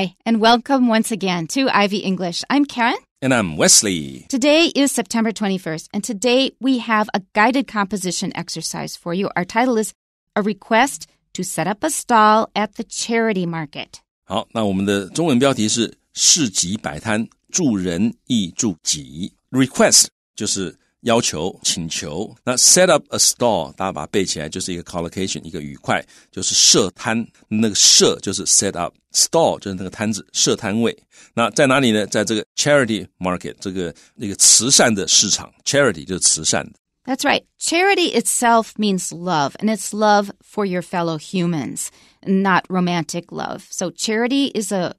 Hi, and welcome once again to Ivy English. I'm Karen. And I'm Wesley. Today is September 21st, and today we have a guided composition exercise for you. Our title is A Request to Set Up a Stall at the Charity Market. 好，那我们的中文标题是“市集摆摊，助人亦助己”。Request 就是要求、请求。那 set up a stall，大家把它背起来，就是一个 collocation，一个语块，就是设摊。那个设就是 set up，stall 就是那个摊子，设摊位。那在哪里呢？在这个 charity market，这个那个慈善的市场。charity 就是慈善的。That's right. Charity itself means love, and it's love for your fellow humans, not romantic love. So charity is a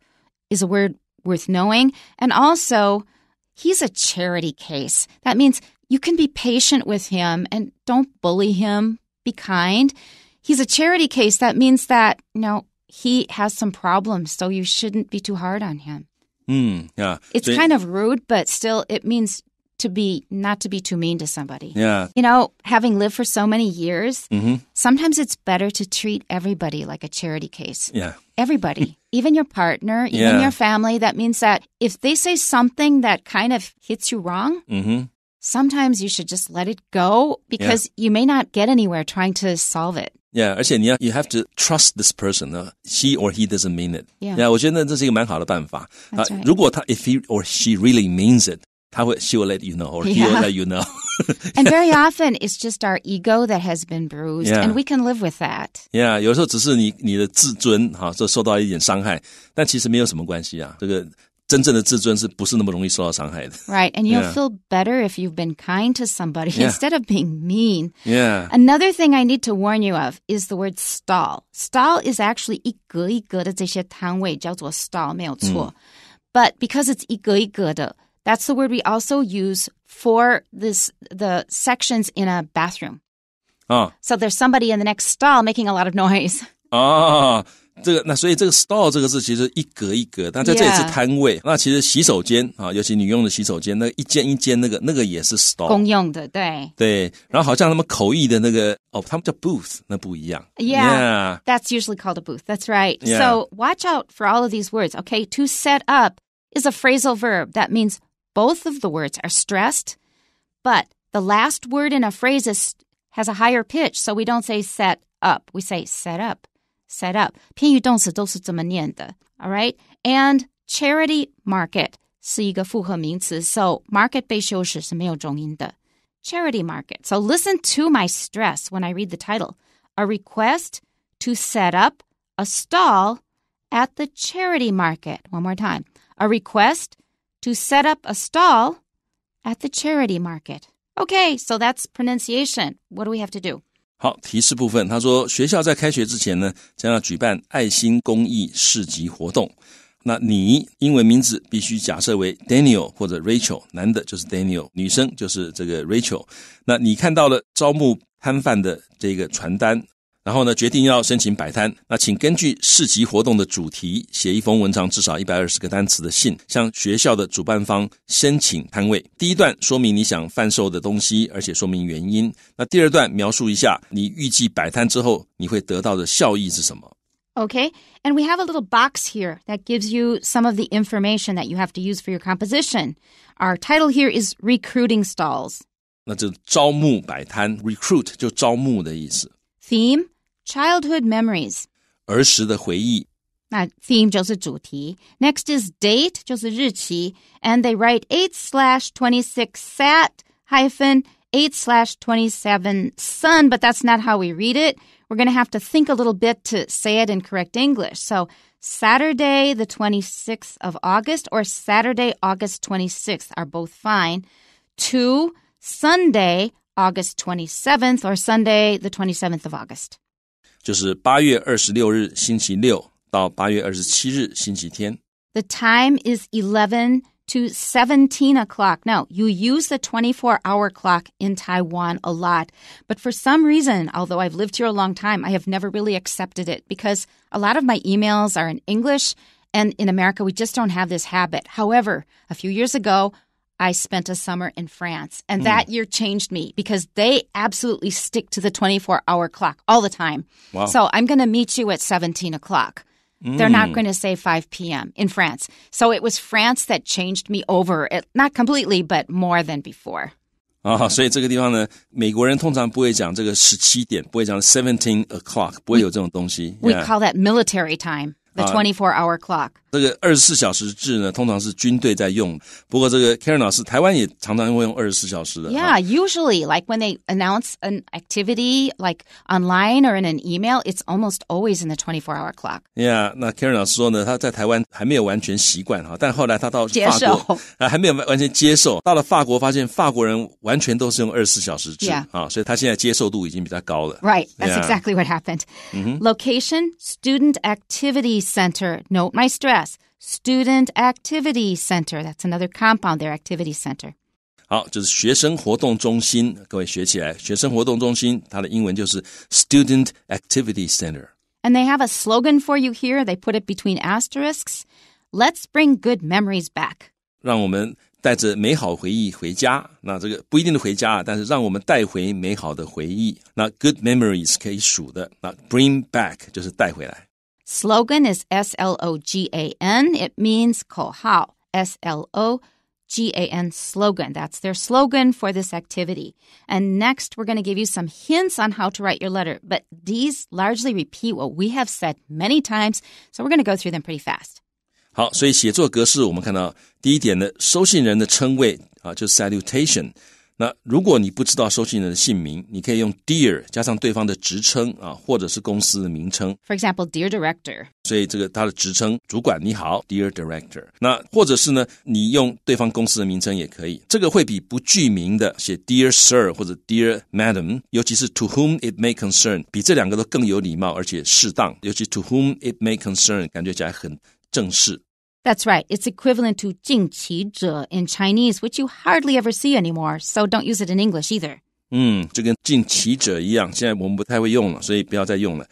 is a word worth knowing, and also he's a charity case. That means you can be patient with him and don't bully him. Be kind. He's a charity case. That means that, you know, he has some problems, so you shouldn't be too hard on him. Mm, yeah. It's kind of rude, but still, it means to be not to be too mean to somebody. Yeah. You know, having lived for so many years, mm-hmm. sometimes it's better to treat everybody like a charity case. Yeah. Everybody, even your partner, even yeah. your family. That means that if they say something that kind of hits you wrong, mm-hmm sometimes you should just let it go because yeah. you may not get anywhere trying to solve it. Yeah, yeah, you have to trust this person She uh, or he doesn't mean it。Yeah，我觉得这是一个蛮好的办法啊。如果他 if he or she really means it，他会 she will let you know or he will let you know. And very often it's just our ego that has been bruised and we can live with that. Yeah，有时候只是你你的自尊哈，这受到一点伤害，但其实没有什么关系啊。这个真正的自尊是不是那么容易受到伤害的？Right, and you'll yeah. feel better if you've been kind to somebody yeah. instead of being mean. Yeah. Another thing I need to warn you of is the word stall. Stall is actually 一格一格的这些摊位叫做 stall 没有错、嗯、，but because it's 一格一格的。That's the word we also use for this the sections in a bathroom. Oh. So there's somebody in the next stall making a lot of noise. Oh, 这个那所以这个 store 这个字其实一格一格，但在这也是摊位。那其实洗手间啊，尤其女用的洗手间，那一间一间那个那个也是 store 公用的，对对。然后好像他们口译的那个哦，他们叫 booth，那不一样。Yeah, yeah. that's usually called a booth. That's right. So watch out for all of these words. Okay, to set up is a phrasal verb that means both of the words are stressed, but the last word in a phrase is, has a higher pitch. So we don't say set up, we say set up set up. Alright. and charity market so market Charity market. So listen to my stress when I read the title. A request to set up a stall at the charity market. One more time. A request to set up a stall at the charity market. Okay, so that's pronunciation. What do we have to do? 好，提示部分，他说学校在开学之前呢，将要举办爱心公益市集活动。那你英文名字必须假设为 Daniel 或者 Rachel，男的就是 Daniel，女生就是这个 Rachel。那你看到了招募摊贩的这个传单？然后呢，决定要申请摆摊。那请根据市集活动的主题写一封文长至少一百二十个单词的信，向学校的主办方申请摊位。第一段说明你想贩售的东西，而且说明原因。那第二段描述一下你预计摆摊之后你会得到的效益是什么。Okay, and we have a little box here that gives you some of the information that you have to use for your composition. Our title here is Recruiting Stalls。那就招募摆摊，recruit 就招募的意思。Theme: Childhood memories. 儿时的回忆。那 theme 就是主题，next is date 就是日期，and they write eight slash twenty six sat hyphen eight slash twenty seven sun, but that's not how we read it. We're going to have to think a little bit to say it in correct English. So Saturday the twenty sixth of August or Saturday August twenty sixth are both fine. To Sunday August 27th or Sunday, the 27th of August. The time is 11 to 17 o'clock. Now, you use the 24 hour clock in Taiwan a lot, but for some reason, although I've lived here a long time, I have never really accepted it because a lot of my emails are in English, and in America, we just don't have this habit. However, a few years ago, I spent a summer in France. And mm. that year changed me because they absolutely stick to the 24 hour clock all the time. Wow. So I'm going to meet you at 17 o'clock. Mm. They're not hmm. going to say 5 p.m. in France. So it was France that changed me over, it, not completely, but more than before. 啊、哦，所以这个地方呢，美国人通常不会讲这个十七点，不会讲 seventeen o'clock，不会有这种东西。We yeah. call that military time, the uh, twenty-four hour clock. 这个二十四小时制呢，通常是军队在用。不过这个 Karen 老师，台湾也常常会用二十四小时的。Yeah, usually, like when they announce an activity, like online or in an email, it's almost always in the twenty-four hour clock. Yeah，那 Karen 老师说呢，他在台湾还没有完全习惯哈，但后来他到法国啊，还没有完全接受。到了法国，发现法国人完全都是用二十四小时制啊，所以他现在接受度已经比较高了。Right, that's exactly what happened. Location, student activity center. Note my stress. Student Activity Center. That's another compound there, Activity Center. 好，就是学生活动中心。各位学起来，学生活动中心，它的英文就是 Student Activity Center。And they have a slogan for you here. They put it between asterisks. Let's bring good memories back. 让我们带着美好回忆回家。那这个不一定的回家啊，但是让我们带回美好的回忆。那 good memories 可以数的，那 bring back 就是带回来。Slogan is S L O G A N. It means kohao, S L O G A N slogan. That's their slogan for this activity. And next, we're going to give you some hints on how to write your letter, but these largely repeat what we have said many times, so we're going to go through them pretty fast. 好，所以写作格式我们看到第一点的收信人的称谓啊，就是 salutation。那如果你不知道收信人的姓名，你可以用 Dear 加上对方的职称啊，或者是公司的名称。For example, Dear Director。所以这个他的职称主管你好，Dear Director。那或者是呢，你用对方公司的名称也可以。这个会比不具名的写 Dear Sir 或者 Dear Madam，尤其是 To whom it may concern，比这两个都更有礼貌而且适当。尤其 To whom it may concern，感觉起来很正式。That's right. It's equivalent to 经其者 in Chinese, which you hardly ever see anymore, so don't use it in English either. 嗯，就跟近期者一样，现在我们不太会用了，所以不要再用了。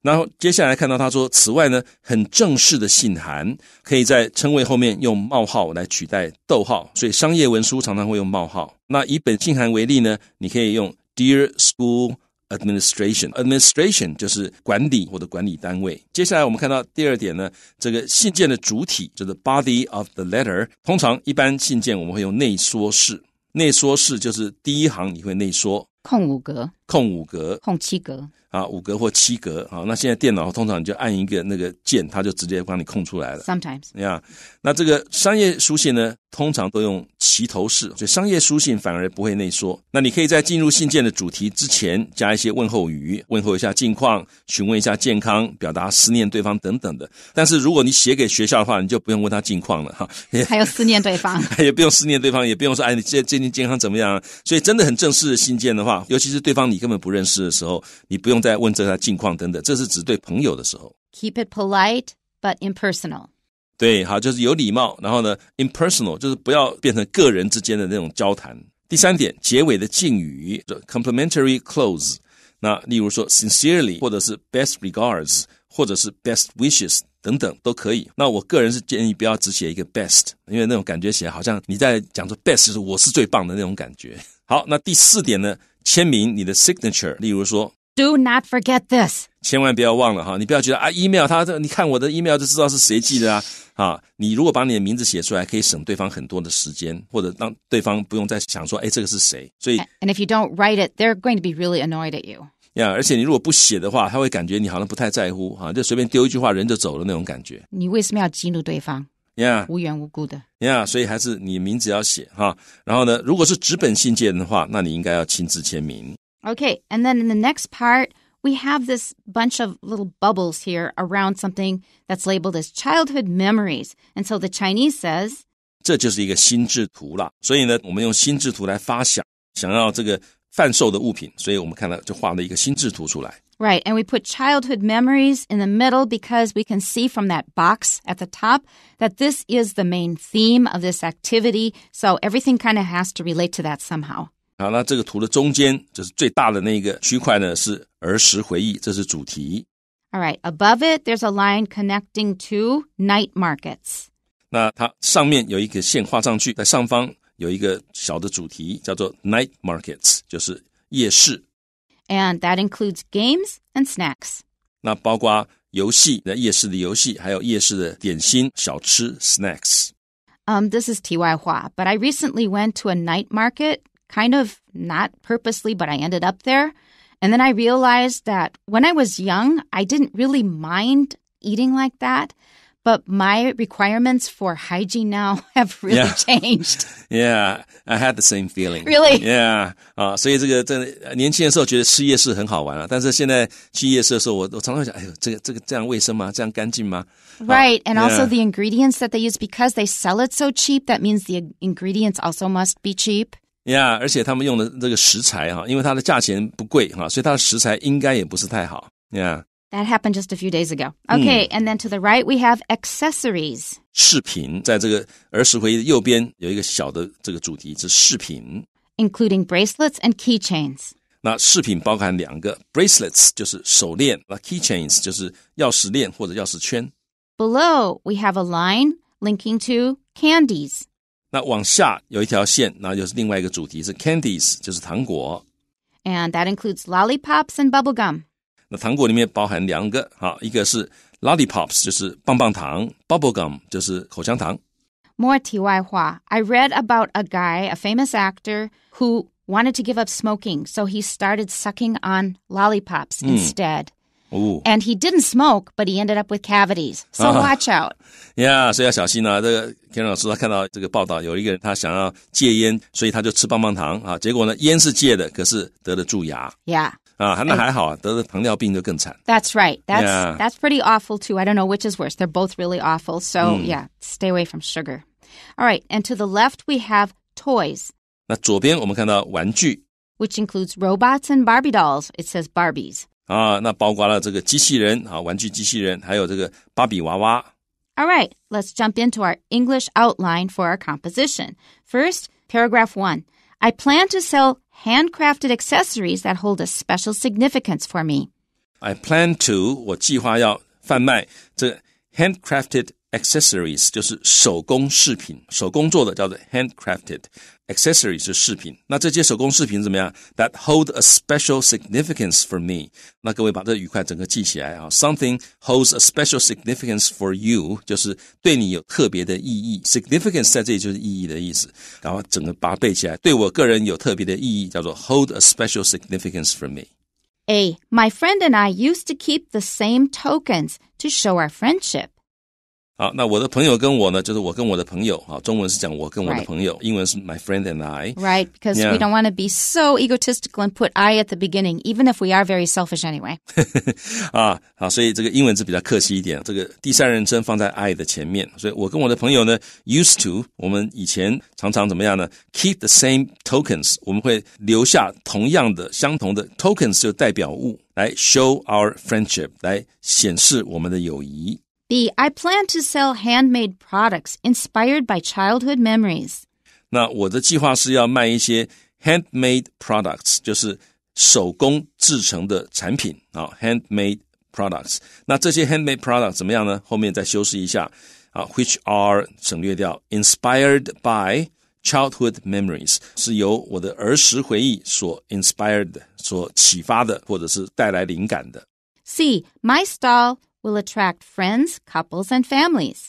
然后接下来看到他说，此外呢，很正式的信函可以在称谓后面用冒号来取代逗号，所以商业文书常常会用冒号。那以本信函为例呢，你可以用 mm, Dear School Administration, administration 就是管理或者管理单位。接下来我们看到第二点呢，这个信件的主体叫做 body of the letter。通常一般信件我们会用内缩式，内缩式就是第一行你会内缩空五格。空五格，空七格，啊，五格或七格，啊，那现在电脑通常你就按一个那个键，它就直接帮你空出来了。Sometimes，yeah,，那这个商业书信呢，通常都用齐头式，所以商业书信反而不会内缩。那你可以在进入信件的主题之前，加一些问候语，问候一下近况，询问一下健康，表达思念对方等等的。但是如果你写给学校的话，你就不用问他近况了哈，还有思念对方，也不用思念对方，也不用说哎，你最最近健康怎么样？所以真的很正式的信件的话，尤其是对方你。你根本不认识的时候，你不用再问这他近况等等，这是只对朋友的时候。Keep it polite but impersonal。对，好，就是有礼貌，然后呢，impersonal 就是不要变成个人之间的那种交谈。第三点，结尾的敬语，complimentary close。那例如说，sincerely，或者是 best regards，或者是 best wishes 等等都可以。那我个人是建议不要只写一个 best，因为那种感觉写好像你在讲出 best 就是我是最棒的那种感觉。好，那第四点呢？签名你的 signature，例如说。Do not forget this。千万不要忘了哈，你不要觉得啊，email 他这，你看我的 email 就知道是谁寄的啊啊！你如果把你的名字写出来，可以省对方很多的时间，或者让对方不用再想说，哎，这个是谁。所以，And if you don't write it, they're going to be really annoyed at you. 呀，yeah, 呀，无缘无故的呀，所以还是你名字要写哈。然后呢，如果是纸本信件的话，那你应该要亲自签名。Okay, and then in the next part, we have this bunch of little bubbles here around something that's labeled as childhood memories, and so the Chinese says 这就是一个心智图了。所以呢，我们用心智图来发想，想要这个。贩售的物品，所以我们看到就画了一个心智图出来。Right, and we put childhood memories in the middle because we can see from that box at the top that this is the main theme of this activity. So everything kind of has to relate to that somehow. 好，那这个图的中间就是最大的那个区块呢，是儿时回忆，这是主题。All right, above it, there's a line connecting to night markets. 那它上面有一个线画上去，在上方有一个小的主题叫做 night markets，就是夜市。And that includes games and snacks. snacks。Um, this is T.Y. Hua, but I recently went to a night market, kind of not purposely, but I ended up there. And then I realized that when I was young, I didn't really mind eating like that but my requirements for hygiene now have really yeah. changed. yeah, I had the same feeling. Really? Yeah，啊，所以这个这年轻的时候觉得吃夜市很好玩啊，但是现在去夜市的时候，我我常常想，哎呦，这个这个这样卫生吗？这样干净吗？Right, and also the ingredients that they use because they sell it so cheap. That means the ingredients also must be cheap. 呀，yeah, 而且他们用的这个食材哈、啊，因为它的价钱不贵哈、啊，所以它的食材应该也不是太好呀。Yeah. That happened just a few days ago. Okay, hmm. and then to the right we have accessories. 饰品，在这个儿时回忆的右边有一个小的这个主题是饰品。including bracelets and keychains. 那饰品包含两个，bracelets 就是手链，那 keychains we have a line linking to candies. 那往下有一条线，那又是另外一个主题是 candies，就是糖果。And that includes lollipops and bubblegum. 那糖果里面包含两个啊，一个是 lollipops，就是棒棒糖，bubble gum 就是口香糖。More 题外话，I read about a guy, a famous actor, who wanted to give up smoking, so he started sucking on lollipops mm. instead. Ooh. And he didn't smoke, but he ended up with cavities. So ah. watch out. 呀，所以要小心啊！这个田老师他看到这个报道，有一个人他想要戒烟，所以他就吃棒棒糖啊。结果呢，烟是戒的，可是得了蛀牙。Yeah. 啊，那还好，得了糖尿病就更惨。That's right. That's yeah. that's pretty awful too. I don't know which is worse. They're both really awful. So yeah, stay away from sugar. All right, and to the left we have toys. 那左边我们看到玩具，which includes robots and Barbie dolls. It says Barbies. 啊，那包括了这个机器人啊，玩具机器人，还有这个芭比娃娃。All right, let's jump into our English outline for our composition. First, paragraph one. I plan to sell handcrafted accessories that hold a special significance for me. I plan to 我计划要贩卖这 handcrafted accessories，就是手工饰品，手工做的叫做 handcrafted。accessories 是饰品。那这些手工饰品怎么样？That hold a special significance for me。那各位把这语块整个记起来啊。Something holds a special significance for you，就是对你有特别的意义。Significance 在这里就是意义的意思。然后整个把它背起来，对我个人有特别的意义，叫做 hold a special significance for me。A. My friend and I used to keep the same tokens to show our friendship. 好，那我的朋友跟我呢，就是我跟我的朋友啊，中文是讲我跟我的朋友，right. 英文是 my friend and I. Right, because yeah. we don't want to be so egotistical and put I at the beginning, even if we are very selfish anyway. 啊，好，所以这个英文字比较客气一点，这个第三人称放在 I 的前面，所以我跟我的朋友呢，used to 我们以前常常怎么样呢？Keep the same tokens，我们会留下同样的、相同的 tokens 就代表物来 show our friendship，来显示我们的友谊。B. I plan to sell handmade products inspired by childhood memories. 那我的计划是要卖一些 handmade products，就是手工制成的产品啊，handmade products。那这些 handmade products 怎么样呢？后面再修饰一下啊，which are 省略掉，inspired by childhood memories 是由我的儿时回忆所 inspired 所启发的，或者是带来灵感的。C. My stall will attract friends, couples, and families.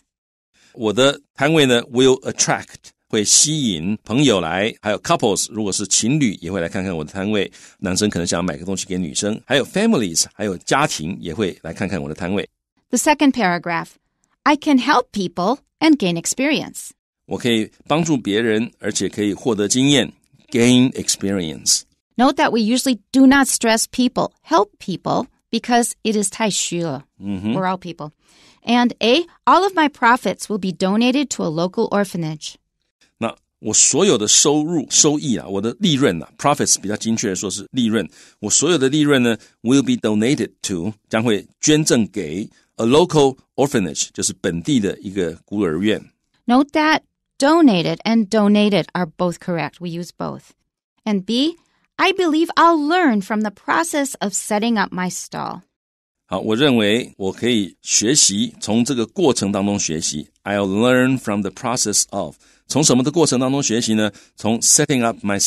我的摊位呢 will attract 会吸引朋友来，还有 couples 如果是情侣也会来看看我的摊位。男生可能想买个东西给女生，还有 second paragraph, I can help people and gain experience. 我可以帮助别人，而且可以获得经验，gain 我可以帮助别人，而且可以获得经验，gain experience. Note that we usually do not stress people, help people because it is Taishu. Mm-hmm. We're all people. And A, all of my profits will be donated to a local orphanage. o f i 比较精确的说是利润。我所有的利润呢，will be donated to 将会捐赠给 a local orphanage，就是本地的一个孤儿院。Note that donated and donated are both correct. We use both. And B, I believe I'll learn from the process of setting up my stall. 好，我认为我可以学习从这个过程当中学习。will learn from the process of 从什么的过程当中学习呢？从 setting up my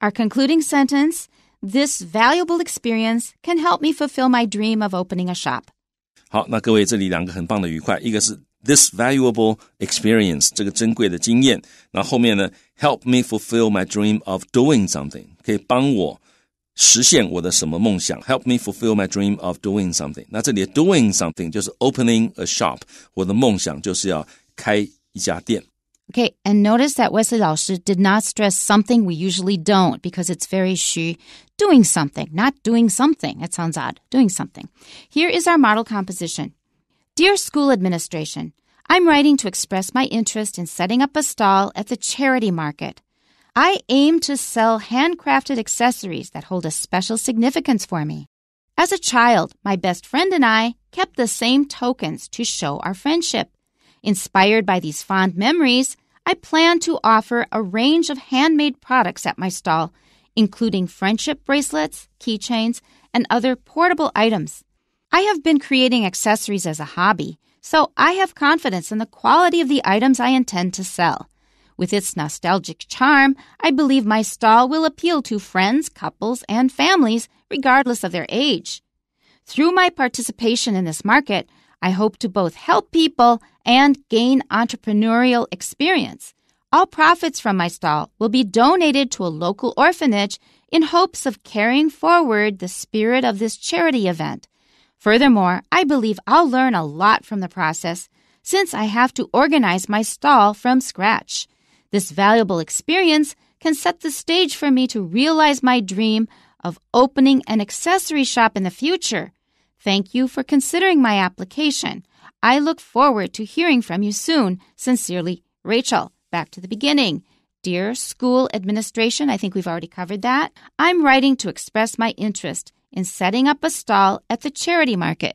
Our concluding sentence: This valuable experience can help me fulfill my dream of opening a shop. 好，那各位，这里两个很棒的愉快，一个是 this valuable experience 这个珍贵的经验。然后后面呢，help me fulfill my dream of doing something me fulfill my dream of doing something。那这里 doing something 就是 opening a shop，我的梦想就是要开一家店。Okay, and notice that Wesley 老师 did not stress something we usually don't because it's very she doing something, not doing something. It sounds odd, doing something. Here is our model composition. Dear School Administration, I'm writing to express my interest in setting up a stall at the charity market. I aim to sell handcrafted accessories that hold a special significance for me. As a child, my best friend and I kept the same tokens to show our friendship. Inspired by these fond memories, I plan to offer a range of handmade products at my stall, including friendship bracelets, keychains, and other portable items. I have been creating accessories as a hobby, so I have confidence in the quality of the items I intend to sell. With its nostalgic charm, I believe my stall will appeal to friends, couples, and families, regardless of their age. Through my participation in this market, I hope to both help people and gain entrepreneurial experience. All profits from my stall will be donated to a local orphanage in hopes of carrying forward the spirit of this charity event. Furthermore, I believe I'll learn a lot from the process since I have to organize my stall from scratch. This valuable experience can set the stage for me to realize my dream of opening an accessory shop in the future. Thank you for considering my application. I look forward to hearing from you soon. Sincerely, Rachel. Back to the beginning. Dear school administration, I think we've already covered that. I'm writing to express my interest in setting up a stall at the charity market.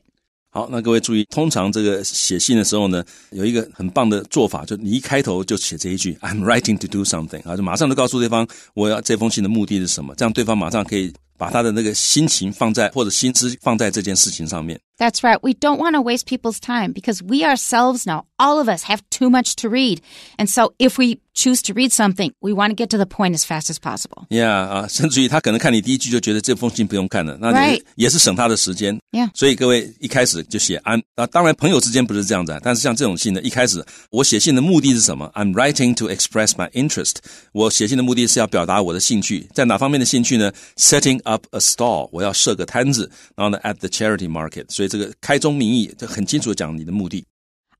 好，那各位注意，通常这个写信的时候呢，有一个很棒的做法，就你一开头就写这一句 "I'm writing to do something 啊，就马上就告诉对方我要这封信的目的是什么，这样对方马上可以把他的那个心情放在或者心思放在这件事情上面。that's right. We don't want to waste people's time because we ourselves know all of us have too much to read. And so if we choose to read something, we want to get to the point as fast as possible. Yeah 啊，甚至于他可能看你第一句就觉得这封信不用看了，那你也是省他的时间。Yeah，所以各位一开始就写 uh, am 啊，当然朋友之间不是这样子啊，但是像这种信呢，一开始我写信的目的是什么？I'm writing to express my interest。我写信的目的是要表达我的兴趣，在哪方面的兴趣呢？Setting up a stall，我要设个摊子，然后呢，at the charity market，所以。以这个开宗明义，这很清楚的讲你的目的。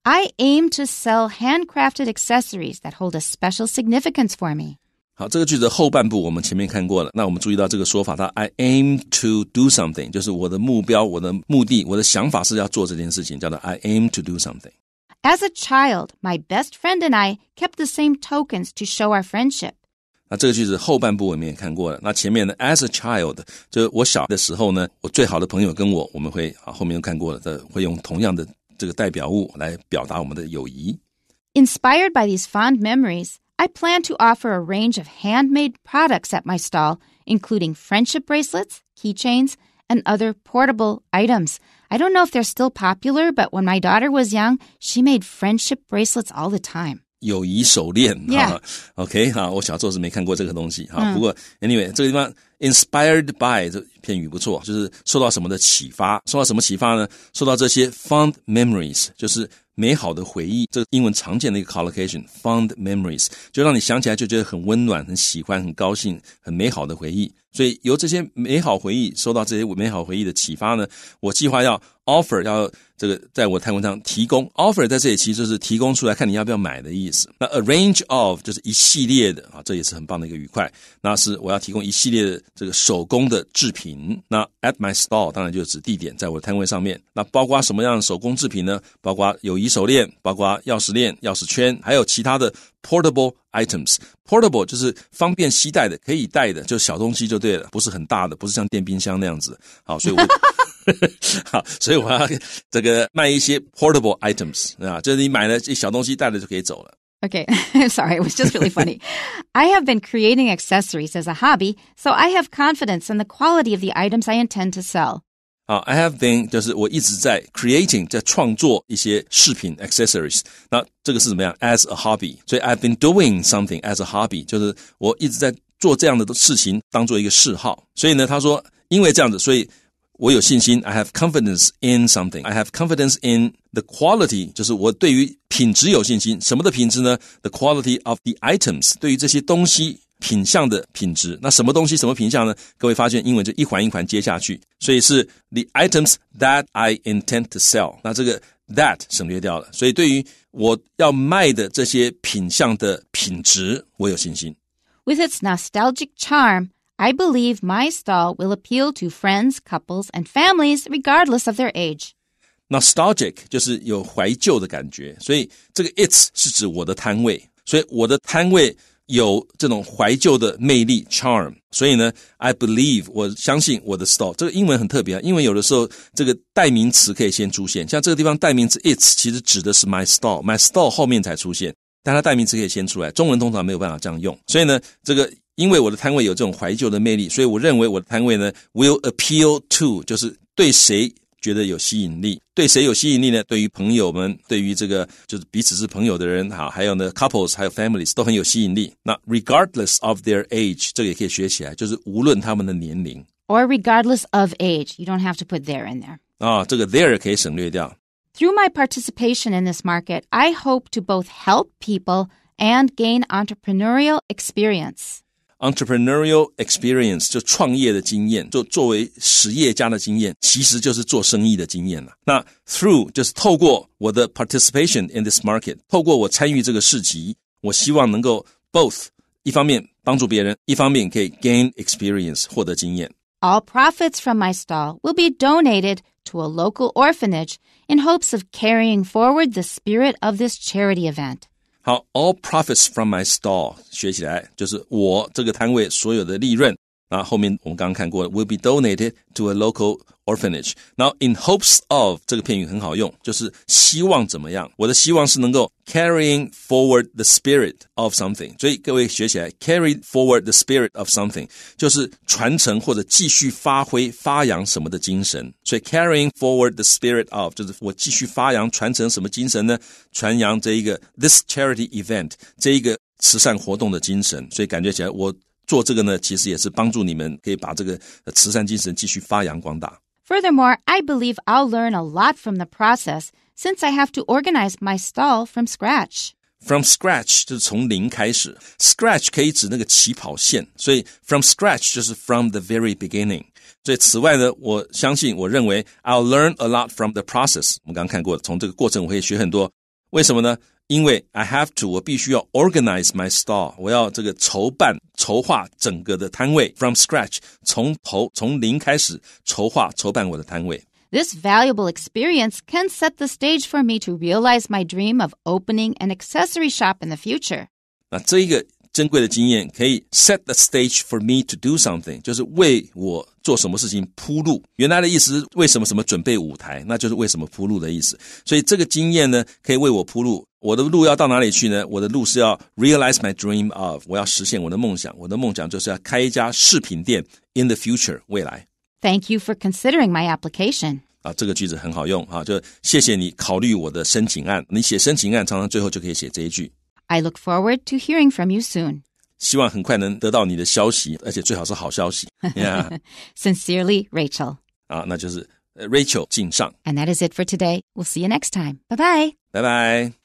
I aim to sell handcrafted accessories that hold a special significance for me. 好，这个句子后半部我们前面看过了。那我们注意到这个说法，它 I aim to do something，就是我的目标、我的目的、我的想法是要做这件事情，叫做 I aim to do something。As a child, my best friend and I kept the same tokens to show our friendship. 那这个句子后半部我们也看过了。那前面的 as a child，就是我小的时候呢，我最好的朋友跟我，我们会啊后面又看过了，这会用同样的这个代表物来表达我们的友谊。Inspired by these fond memories, I plan to offer a range of handmade products at my stall, including friendship bracelets, keychains, and other portable items. I don't know if they're still popular, but when my daughter was young, she made friendship bracelets all the time. 友谊手链啊，OK 哈，我小时候是没看过这个东西哈，不过 Anyway 这个地方。Inspired by 这片语不错，就是受到什么的启发？受到什么启发呢？受到这些 found memories，就是美好的回忆。这个英文常见的一个 collocation，found memories 就让你想起来就觉得很温暖、很喜欢、很高兴、很美好的回忆。所以由这些美好回忆受到这些美好回忆的启发呢，我计划要 offer 要这个在我太空上提供 offer，在这里其实是提供出来看你要不要买的意思。那 a range of 就是一系列的啊，这也是很棒的一个愉快。那是我要提供一系列。的。这个手工的制品，那 at my s t o r e 当然就指地点，在我的摊位上面。那包括什么样的手工制品呢？包括友谊手链，包括钥匙链、钥匙圈，还有其他的 portable items。portable 就是方便携带的，可以带的，就小东西就对了，不是很大的，不是像电冰箱那样子。好，所以我。好，所以我要这个卖一些 portable items 啊，就是你买了这小东西，带了就可以走了。Okay, sorry, it was just really funny. I have been creating accessories as a hobby, so I have confidence in the quality of the items I intend to sell. 好，I uh, have been 就是我一直在 creating 在创作一些饰品 accessories。那这个是怎么样？as a hobby，所以 I've been doing something as a hobby，就是我一直在做这样的事情，当做一个嗜好。所以呢，他说因为这样子，所以我有信心。I have confidence in something. I have confidence in the quality 就是我对于品质有信心，什么的品质呢？The quality of the items the items that I intend to sell。那这个 that 省略掉了，所以对于我要卖的这些品相的品质，我有信心。With its nostalgic charm. I believe my stall will appeal to friends, couples, and families regardless of their age. nostalgic 就是有怀旧的感觉，所以这个 its 是指我的摊位，所以我的摊位有这种怀旧的魅力 charm。所以呢，I believe 我相信我的 store。这个英文很特别，啊，因为有的时候这个代名词可以先出现，像这个地方代名词 its 其实指的是 my store，my store 后面才出现，但它代名词可以先出来。中文通常没有办法这样用，所以呢，这个因为我的摊位有这种怀旧的魅力，所以我认为我的摊位呢 will appeal to 就是对谁。觉得有吸引力，对谁有吸引力呢？对于朋友们，对于这个就是彼此是朋友的人哈，还有呢 couples，还有 families 都很有吸引力。那 regardless of their age，这个也可以学起来，就是无论他们的年龄。Or regardless of age, you don't have to put there in there. 啊，这个 there 可以省略掉。Through my participation in this market, I hope to both help people and gain entrepreneurial experience entrepreneurial experience 就创业的经验，就作为实业家的经验，其实就是做生意的经验了。那 through 就是透过我的 participation in this market，透过我参与这个市集，我希望能够 both 一方面帮助别人，一方面可以 gain experience 获得经验。All profits from my stall will be donated to a local orphanage in hopes of carrying forward the spirit of this charity event. 好，all profits from my stall 学起来就是我这个摊位所有的利润。那后面我们刚刚看过了，will be donated to a local orphanage。然后 in hopes of 这个片语很好用，就是希望怎么样？我的希望是能够 carrying forward the spirit of something。所以各位学起来，carry forward the spirit of something 就是传承或者继续发挥、发扬什么的精神。所以 carrying forward the spirit of 就是我继续发扬、传承什么精神呢？传扬这一个 this charity event 这一个慈善活动的精神，所以感觉起来我做这个呢，其实也是帮助你们可以把这个慈善精神继续发扬光大。Furthermore, I believe I'll learn a lot from the process since I have to organize my stall from scratch. From scratch 就是从零开始，scratch 可以指那个起跑线，所以 from scratch 就是 from the very beginning。所以此外呢，我相信我认为 I'll learn a lot from the process。我们刚刚看过，从这个过程我会学很多。为什么呢？因为 I have to，我必须要 organize my stall，我要这个筹办、筹划整个的摊位，from scratch，从头从零开始筹划、筹办我的摊位。This valuable experience can set the stage for me to realize my dream of opening an accessory shop in the future. 那这一个珍贵的经验，可以 set the stage for me to do something，就是为我做什么事情铺路。原来的意思，为什么什么准备舞台，那就是为什么铺路的意思。所以这个经验呢，可以为我铺路。我的路要到哪里去呢？我的路是要 realize my dream of，我要实现我的梦想。我的梦想就是要开一家饰品店 in the future，未来。Thank you for considering my application. 啊，这个句子很好用啊，就谢谢你考虑我的申请案。你写申请案常常最后就可以写这一句 I look forward to hearing from you soon. 希望很快能得到你的消息，而且最好是好消息。Yeah. Sincerely, Rachel. 啊，那就是 Rachel 敬上。And that is it for today. We'll see you next time. Bye bye. Bye bye.